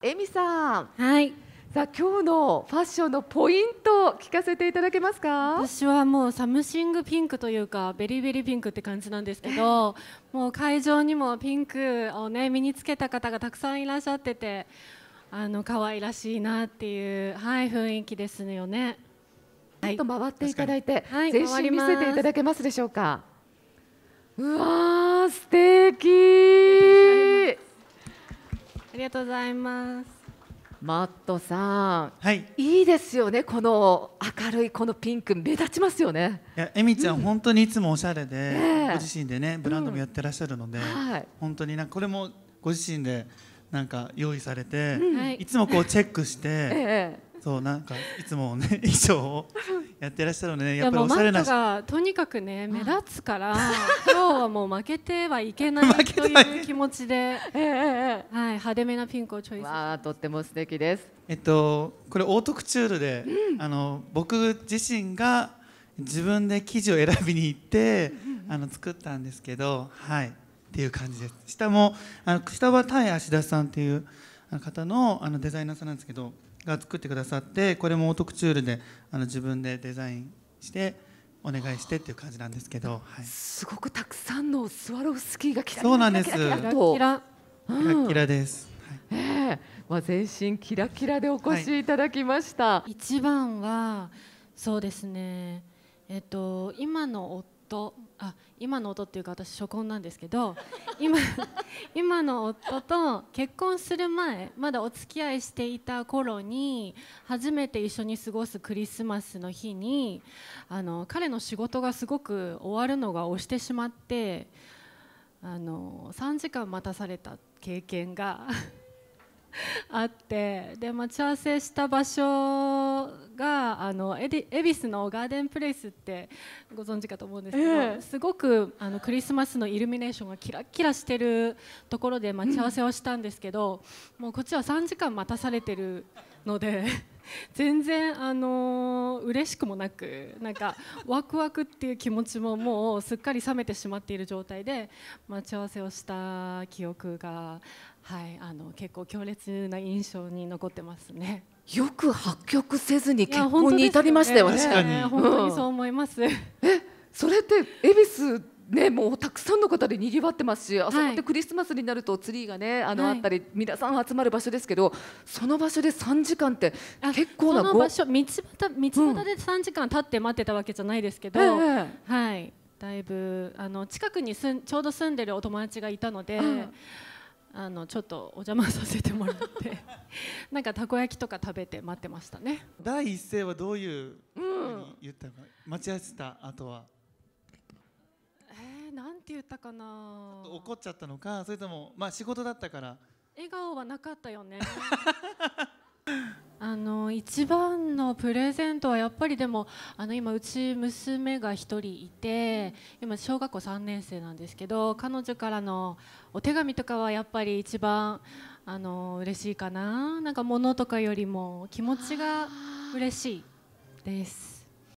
えみさん。はい。さあ今日のファッションのポイント聞かせていただけますか私はもうサムシングピンクというかベリーベリーピンクって感じなんですけどもう会場にもピンクをね身につけた方がたくさんいらっしゃっててあの可愛らしいなっていう、はい、雰囲気ですよね。はい、と回っていただいて、はい、全身見せていただけますでしょうか。うわ素敵ありがとうございます。マットさん、はい、いいですよね、この明るいこのピンク、目立ちますよね。いや、えみちゃん、うん、本当にいつもおしゃれで、ご自身でね、ブランドもやってらっしゃるので、うんはい、本当にな、これもご自身で。なんか用意されて、うん、いつもこうチェックして、ええそうなんかいつもね衣装 をやってらっしゃるので、ね、やっぱりおしゃれながとにかくね目立つから 今日はもう負けてはいけないという気持ちで、はい派手めなピンクをチョイス。わとっても素敵です。えっとこれオートクチュールで、うん、あの僕自身が自分で生地を選びに行って、あの作ったんですけどはいっていう感じです。下もあの下はタイ足田さんっていう方のあのデザイナーさんなんですけど。が作ってくださってこれもオートクチュールであの自分でデザインしてお願いしてっていう感じなんですけど、はい、すごくたくさんのスワロフスキーがキラキラキラキラキラとキラキラです、はい、えー、まあ全身キラキラでお越しいただきました、はい、一番はそうですねえっと今の夫夫あ今の夫っていうか私初婚なんですけど 今今の夫と結婚する前まだお付き合いしていた頃に初めて一緒に過ごすクリスマスの日にあの彼の仕事がすごく終わるのが押してしまってあの3時間待たされた経験が あってで待ち合わせした場所があの恵比寿のガーデンプレイスってご存知かと思うんですけど、えー、すごくあのクリスマスのイルミネーションがキラキラしてるところで待ち合わせをしたんですけど、うん、もうこっちは3時間待たされてるので全然あの嬉しくもなくなんかワクワクっていう気持ちももうすっかり冷めてしまっている状態で待ち合わせをした記憶が、はい、あの結構強烈な印象に残ってますね。よく発狂せずに結婚に至りましたよね。本当,、ね、本当にそう思います。え、それって恵比寿ね、もうたくさんの方でにぎわってますし、あそこでクリスマスになるとツリーがねあの、はい、あったり皆さん集まる場所ですけどその場所で3時間って結構なその場所道端道端で3時間経って待ってたわけじゃないですけど、うん、はいだいぶあの近くにすんちょうど住んでるお友達がいたので。あのちょっとお邪魔させてもらって なんかたこ焼きとか食べて待ってましたね第一声はどういう、うん、言ったの待ち合わせたあとはえなんて言ったかな怒っちゃったのかそれともまあ仕事だったから笑顔はなかったよね あの一番のプレゼントはやっぱりでもあの今うち娘が1人いて今小学校3年生なんですけど彼女からのお手紙とかはやっぱり一番あの嬉しいかななんか物とかよりも気持ちが嬉しいです。